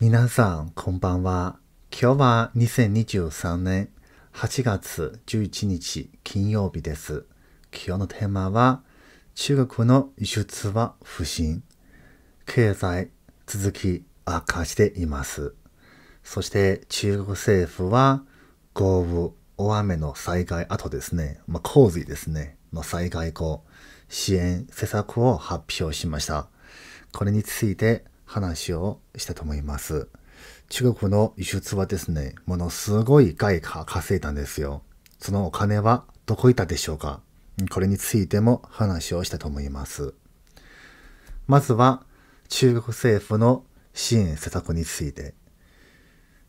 皆さん、こんばんは。今日は2023年8月11日金曜日です。今日のテーマは、中国の輸出は不振。経済、続き悪化しています。そして中国政府は、豪雨、大雨の災害後ですね、まあ、洪水ですね、の災害後、支援施策を発表しました。これについて、話をしたと思います。中国の輸出はですね、ものすごい外貨稼いだんですよ。そのお金はどこいたでしょうかこれについても話をしたと思います。まずは中国政府の支援施策について。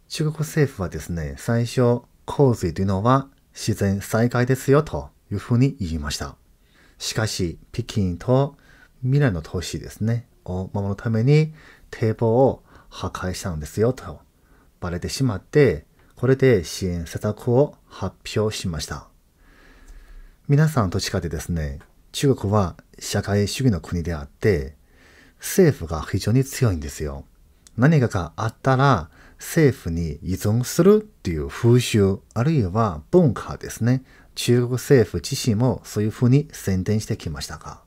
中国政府はですね、最初、洪水というのは自然災害ですよというふうに言いました。しかし、北京と未来の都市ですね。を守るために堤防を破壊したのですよとバレてしまって、これで支援施策を発表しました。皆さんと違ってですね、中国は社会主義の国であって、政府が非常に強いんですよ。何かがあったら政府に依存するっていう風習、あるいは文化ですね。中国政府自身もそういうふうに宣伝してきましたが。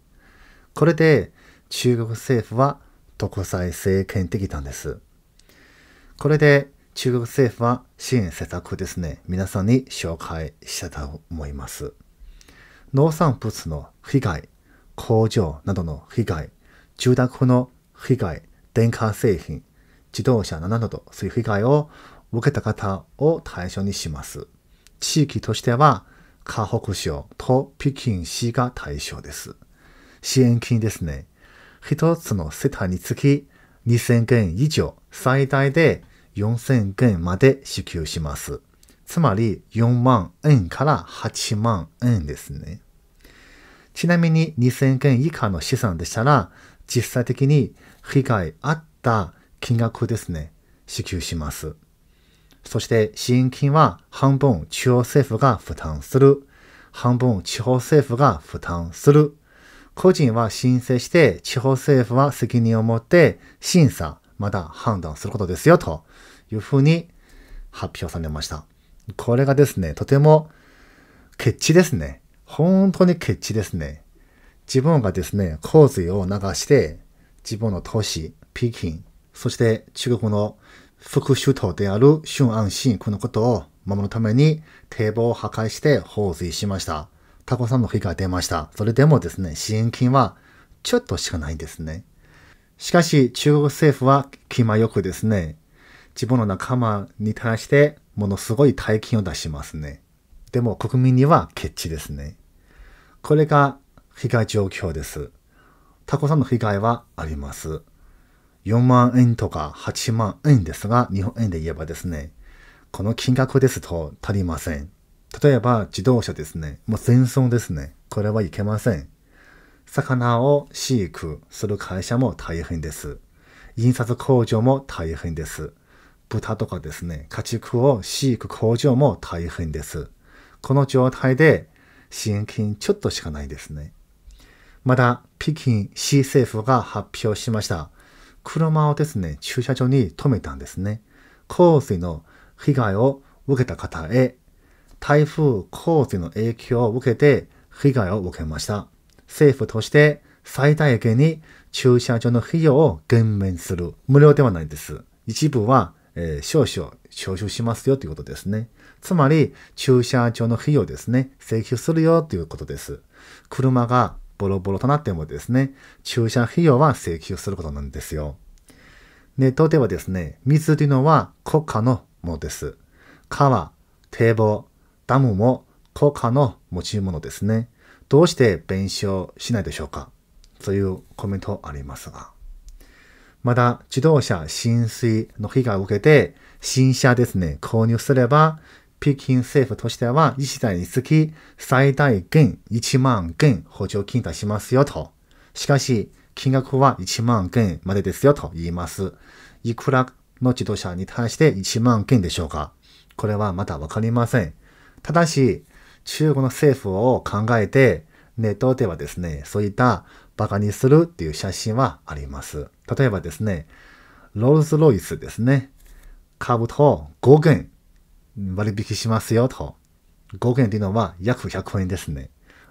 これで中国政府は独裁政権できたんです。これで中国政府は支援施策ですね、皆さんに紹介したと思います。農産物の被害、工場などの被害、住宅の被害、電化製品、自動車などそういう被害を受けた方を対象にします。地域としては、河北省と北京市が対象です。支援金ですね。1つの世帯につき2000件以上、最大で4000件まで支給します。つまり4万円から8万円ですね。ちなみに2000件以下の資産でしたら、実際的に被害あった金額ですね、支給します。そして支援金は半分中央政府が負担する、半分地方政府が負担する個人は申請して、地方政府は責任を持って審査、また判断することですよ、というふうに発表されました。これがですね、とても、決地ですね。本当に決地ですね。自分がですね、洪水を流して、自分の都市、北京、そして中国の副首都である春安新区のことを守るために堤防を破壊して放水しました。タコさんの被害が出ました。それでもですね、支援金はちょっとしかないんですね。しかし、中国政府は気まよくですね、自分の仲間に対してものすごい大金を出しますね。でも国民にはケチですね。これが被害状況です。タコさんの被害はあります。4万円とか8万円ですが、日本円で言えばですね、この金額ですと足りません。例えば自動車ですね。もう全損ですね。これはいけません。魚を飼育する会社も大変です。印刷工場も大変です。豚とかですね、家畜を飼育工場も大変です。この状態で支援金ちょっとしかないですね。また、北京市政府が発表しました。車をですね、駐車場に止めたんですね。洪水の被害を受けた方へ台風、洪水の影響を受けて被害を受けました。政府として最大限に駐車場の費用を減免する。無料ではないです。一部は、えー、少々徴収しますよということですね。つまり、駐車場の費用ですね、請求するよということです。車がボロボロとなってもですね、駐車費用は請求することなんですよ。ネットではですね、水というのは国家のものです。川、堤防、ダムも効果の持ち物ですね。どうして弁償しないでしょうかというコメントありますが。また、自動車浸水の被害を受けて、新車ですね、購入すれば、北京政府としては、1台につき最大限1万元補助金出しますよと。しかし、金額は1万元までですよと言います。いくらの自動車に対して1万元でしょうかこれはまだわかりません。ただし、中国の政府を考えて、ネットではですね、そういったバカにするっていう写真はあります。例えばですね、ロールズロイスですね。株と5元割引しますよと。5元っていうのは約100円ですね。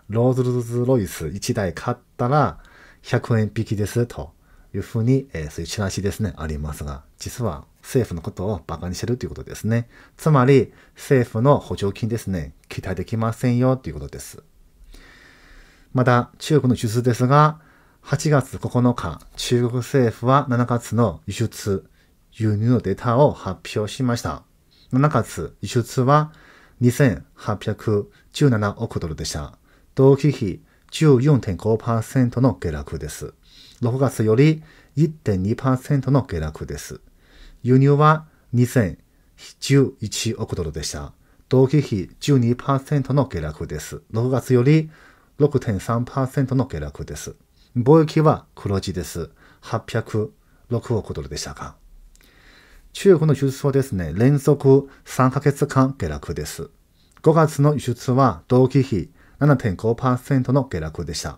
ローズロイス1台買ったら100円引きですというふうに、えー、そういうチラシですね、ありますが、実は政府のことを馬鹿にしてるということですね。つまり、政府の補助金ですね、期待できませんよということです。また、中国の輸出ですが、8月9日、中国政府は7月の輸出、輸入のデータを発表しました。7月、輸出は2817億ドルでした。同期比14.5%の下落です。6月より1.2%の下落です。輸入は2011億ドルでした。同期比12%の下落です。6月より6.3%の下落です。貿易は黒字です。806億ドルでしたか。中国の輸出はですね、連続3ヶ月間下落です。5月の輸出は同期比7.5%の下落でした。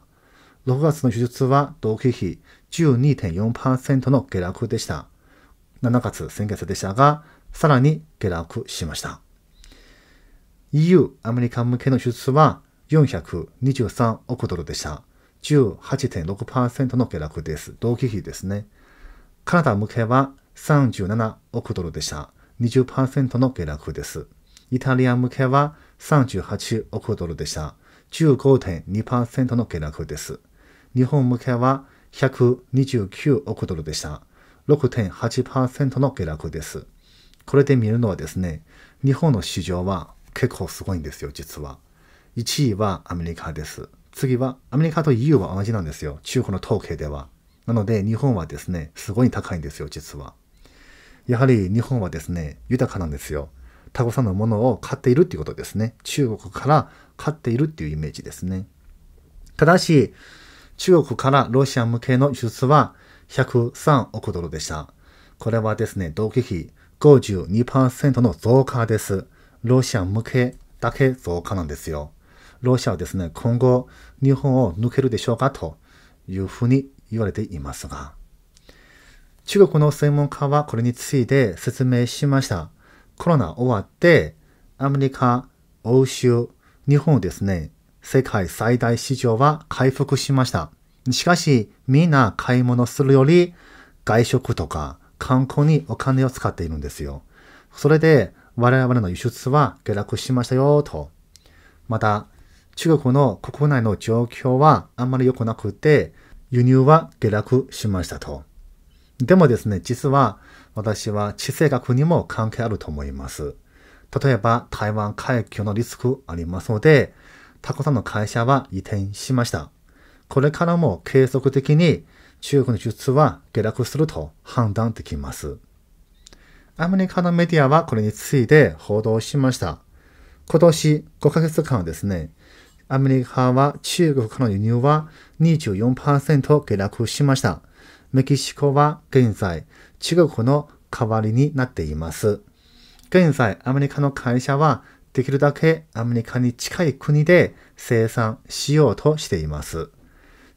6月の輸出は同期比12.4%の下落でした。7月、先月でしたが、さらに下落しました。EU、アメリカ向けの輸出は423億ドルでした。18.6%の下落です。同期比ですね。カナダ向けは37億ドルでした。20%の下落です。イタリア向けは38億ドルでした。15.2%の下落です。日本向けは129億ドルでした。6.8%の下落です。これで見るのはですね、日本の市場は結構すごいんですよ、実は。1位はアメリカです。次は、アメリカと EU は同じなんですよ、中国の統計では。なので、日本はですね、すごい高いんですよ、実は。やはり日本はですね、豊かなんですよ。たくさんのものを買っているっていうことですね。中国から買っているっていうイメージですね。ただし、中国からロシア向けの輸出は103億ドルでした。これはですね、同期比52%の増加です。ロシア向けだけ増加なんですよ。ロシアはですね、今後、日本を抜けるでしょうかというふうに言われていますが、中国の専門家はこれについて説明しました。コロナ終わって、アメリカ、欧州、日本ですね、世界最大市場は回復しました。しかし、みんな買い物するより、外食とか観光にお金を使っているんですよ。それで、我々の輸出は下落しましたよ、と。また、中国の国内の状況はあんまり良くなくて、輸入は下落しましたと。でもですね、実は私は地政学にも関係あると思います。例えば台湾海峡のリスクありますので、たくさんの会社は移転しました。これからも継続的に中国の術は下落すると判断できます。アメリカのメディアはこれについて報道しました。今年5ヶ月間ですね、アメリカは中国からの輸入は24%下落しました。メキシコは現在中国の代わりになっています。現在アメリカの会社はできるだけアメリカに近い国で生産しようとしています。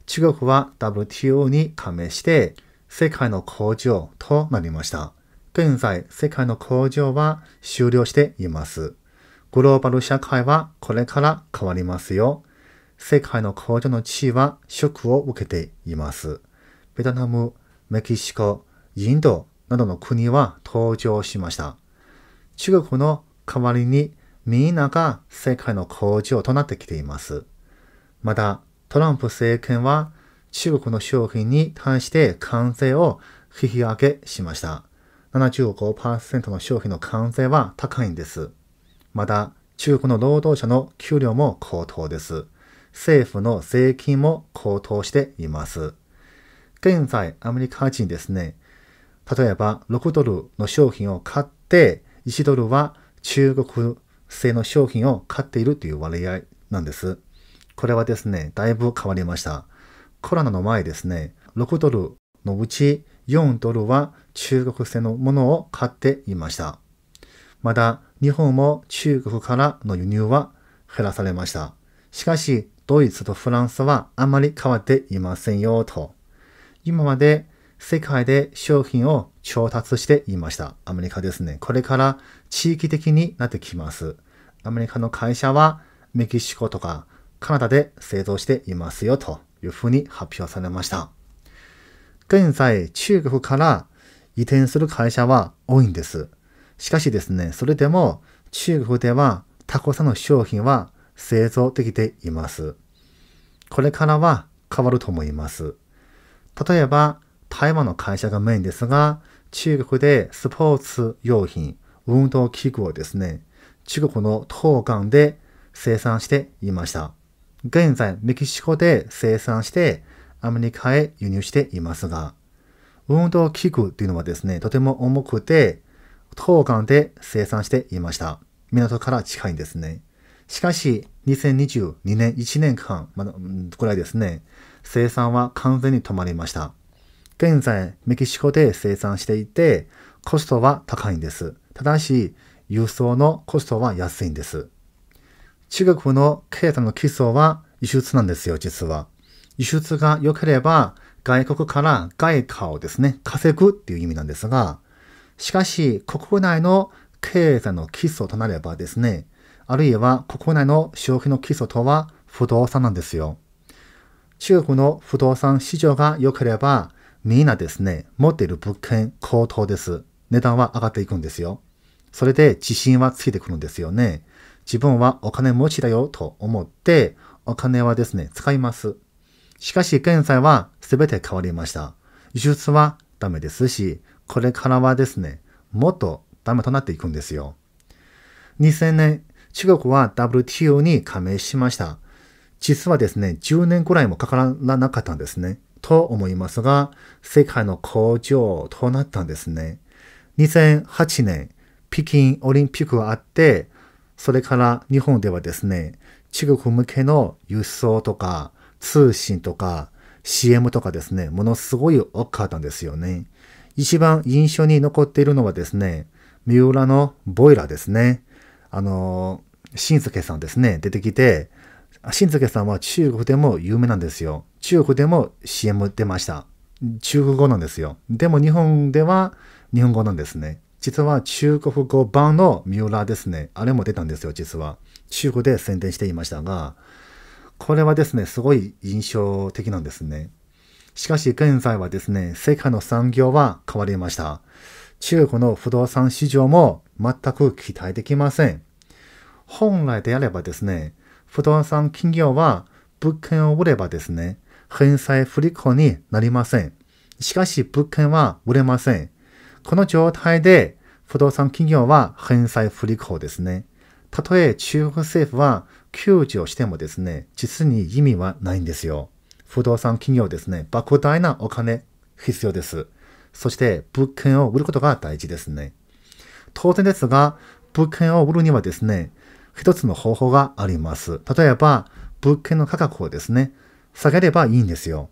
中国は WTO に加盟して、世界の工場となりました。現在、世界の工場は終了しています。グローバル社会はこれから変わりますよ。世界の工場の地位はショックを受けています。ベトナム、メキシコ、インドなどの国は登場しました。中国の代わりにみんなが世界の工場となってきています。また、トランプ政権は中国の商品に対して関税を引き上げしました。75%の商品の関税は高いんです。また、中国の労働者の給料も高騰です。政府の税金も高騰しています。現在、アメリカ人ですね、例えば6ドルの商品を買って、1ドルは中国製の商品を買っているという割合なんです。これはですね、だいぶ変わりました。コロナの前ですね、6ドルのうち4ドルは中国製のものを買っていました。また、日本も中国からの輸入は減らされました。しかし、ドイツとフランスはあまり変わっていませんよ、と。今まで世界で商品を調達していました。アメリカですね。これから地域的になってきます。アメリカの会社はメキシコとかカナダで製造していますよというふうに発表されました。現在、中国から移転する会社は多いんです。しかしですね、それでも中国ではタコさんの商品は製造できています。これからは変わると思います。例えば、台湾の会社がメインですが、中国でスポーツ用品、運動器具をですね、中国の東岸で生産していました。現在メキシコで生産してアメリカへ輸入していますが、運動器具というのはですね、とても重くて、当館で生産していました。港から近いんですね。しかし、2022年1年間、ま、くらいですね、生産は完全に止まりました。現在、メキシコで生産していて、コストは高いんです。ただし、輸送のコストは安いんです。中国の経済の基礎は輸出なんですよ、実は。輸出が良ければ、外国から外貨をですね、稼ぐっていう意味なんですが、しかし、国内の経済の基礎となればですね、あるいは国内の消費の基礎とは不動産なんですよ。中国の不動産市場が良ければ、みんなですね、持っている物件高騰です。値段は上がっていくんですよ。それで自信はついてくるんですよね。自分はお金持ちだよと思って、お金はですね、使います。しかし現在は全て変わりました。輸出はダメですし、これからはですね、もっとダメとなっていくんですよ。2000年、中国は WTO に加盟しました。実はですね、10年くらいもかからなかったんですね。と思いますが、世界の工場となったんですね。2008年、北京オリンピックがあって、それから日本ではですね、中国向けの輸送とか通信とか CM とかですね、ものすごい多かったんですよね。一番印象に残っているのはですね、三浦のボイラーですね。あの、しんすけさんですね、出てきて、しんすけさんは中国でも有名なんですよ。中国でも CM 出ました。中国語なんですよ。でも日本では日本語なんですね。実は中国語版のミューラーですね。あれも出たんですよ、実は。中国で宣伝していましたが、これはですね、すごい印象的なんですね。しかし現在はですね、世界の産業は変わりました。中国の不動産市場も全く期待できません。本来であればですね、不動産企業は物件を売ればですね、返済不履行になりません。しかし物件は売れません。この状態で不動産企業は返済不履行ですね。たとえ中国政府は救助をしてもですね、実に意味はないんですよ。不動産企業ですね、莫大なお金必要です。そして物件を売ることが大事ですね。当然ですが、物件を売るにはですね、一つの方法があります。例えば、物件の価格をですね、下げればいいんですよ。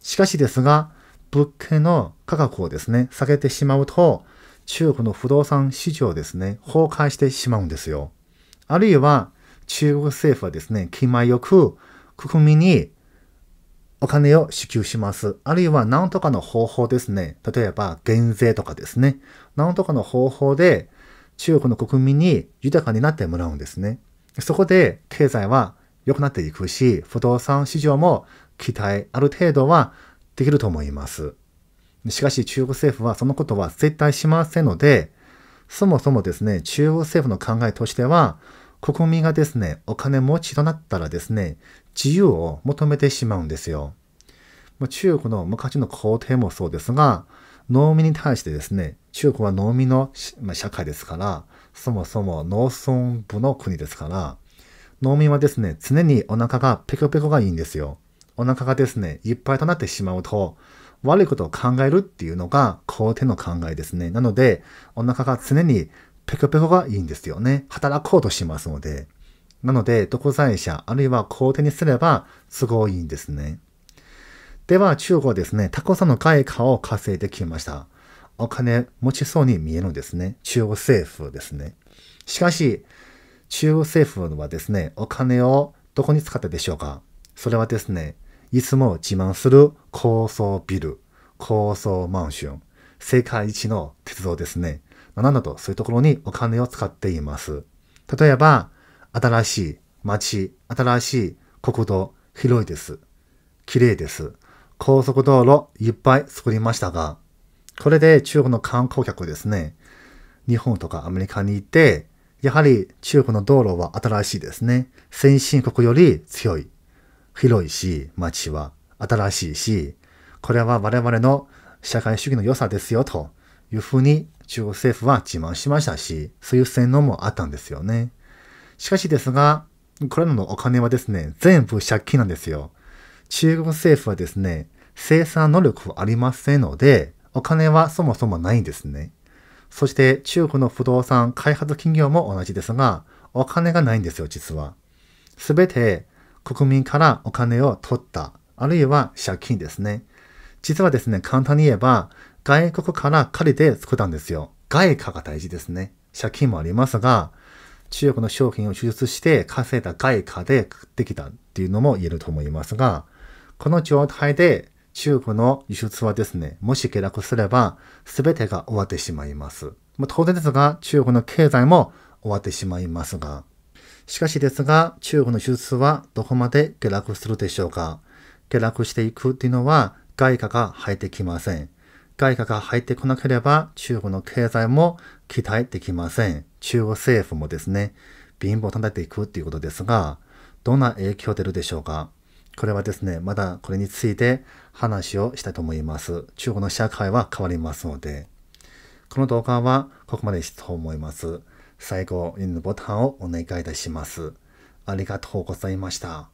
しかしですが、物件の価格をですね、下げてしまうと、中国の不動産市場ですね、崩壊してしまうんですよ。あるいは、中国政府はですね、気前よく国民にお金を支給します。あるいは何とかの方法ですね。例えば減税とかですね。何とかの方法で中国の国民に豊かになってもらうんですね。そこで経済は良くなっていくし、不動産市場も期待ある程度はできると思います。しかし中国政府はそのことは絶対しませんので、そもそもですね、中国政府の考えとしては、国民がですね、お金持ちとなったらですね、自由を求めてしまうんですよ。中国の昔の皇帝もそうですが、農民に対してですね、中国は農民の、まあ、社会ですから、そもそも農村部の国ですから、農民はですね、常にお腹がペコペコがいいんですよ。お腹がですね、いっぱいとなってしまうと、悪いことを考えるっていうのが肯定の考えですね。なので、お腹が常にペコペコがいいんですよね。働こうとしますので。なので、独裁者、あるいは肯定にすれば都合いいんですね。では、中国はですね、たくさんの外貨を稼いできました。お金持ちそうに見えるんですね。中国政府ですね。しかし、中央政府はですね、お金をどこに使ったでしょうかそれはですね、いつも自慢する高層ビル、高層マンション、世界一の鉄道ですね。などとそういうところにお金を使っています。例えば、新しい街、新しい国土、広いです。綺麗です。高速道路いっぱい作りましたが、これで中国の観光客ですね、日本とかアメリカに行って、やはり中国の道路は新しいですね。先進国より強い。広いし、街は新しいし、これは我々の社会主義の良さですよというふうに中国政府は自慢しましたし、そういう洗脳もあったんですよね。しかしですが、これらのお金はですね、全部借金なんですよ。中国政府はですね、生産能力はありませんので、お金はそもそもないんですね。そして中国の不動産開発企業も同じですが、お金がないんですよ、実は。すべて国民からお金を取った、あるいは借金ですね。実はですね、簡単に言えば、外国から借りて作ったんですよ。外貨が大事ですね。借金もありますが、中国の商品を輸出して稼いだ外貨でできたっていうのも言えると思いますが、この状態で中国の輸出はですね、もし下落すれば全てが終わってしまいます。まあ、当然ですが、中国の経済も終わってしまいますが、しかしですが、中国の手術はどこまで下落するでしょうか下落していくというのは外貨が入ってきません。外貨が入ってこなければ中国の経済も期待できません。中国政府もですね、貧乏を叩いていくということですが、どんな影響出るでしょうかこれはですね、まだこれについて話をしたいと思います。中国の社会は変わりますので。この動画はここまでしたと思います。最後にボタンをお願いいたします。ありがとうございました。